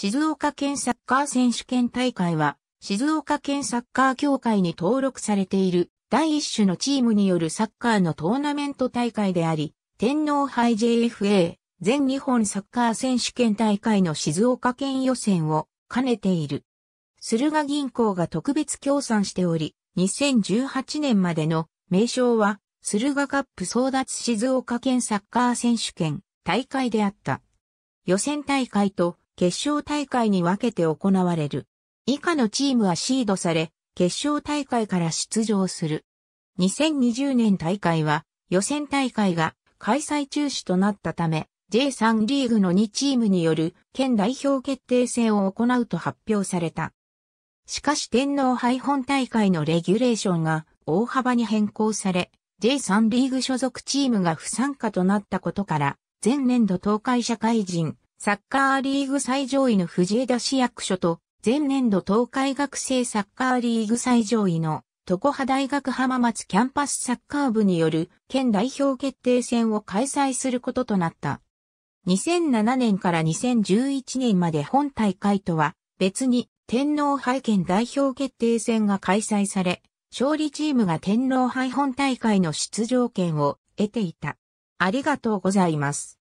静岡県サッカー選手権大会は、静岡県サッカー協会に登録されている第一種のチームによるサッカーのトーナメント大会であり、天皇杯 JFA 全日本サッカー選手権大会の静岡県予選を兼ねている。駿河銀行が特別協賛しており、2018年までの名称は、駿河カップ争奪静岡県サッカー選手権大会であった。予選大会と決勝大会に分けて行われる。以下のチームはシードされ、決勝大会から出場する。2020年大会は予選大会が開催中止となったため、J3 リーグの2チームによる県代表決定戦を行うと発表された。しかし天皇杯本大会のレギュレーションが大幅に変更され、J3 リーグ所属チームが不参加となったことから、前年度東海社会人サッカーリーグ最上位の藤枝市役所と、前年度東海学生サッカーリーグ最上位の、常葉大学浜松キャンパスサッカー部による県代表決定戦を開催することとなった。2007年から2011年まで本大会とは別に天皇杯県代表決定戦が開催され、勝利チームが天皇杯本大会の出場権を得ていた。ありがとうございます。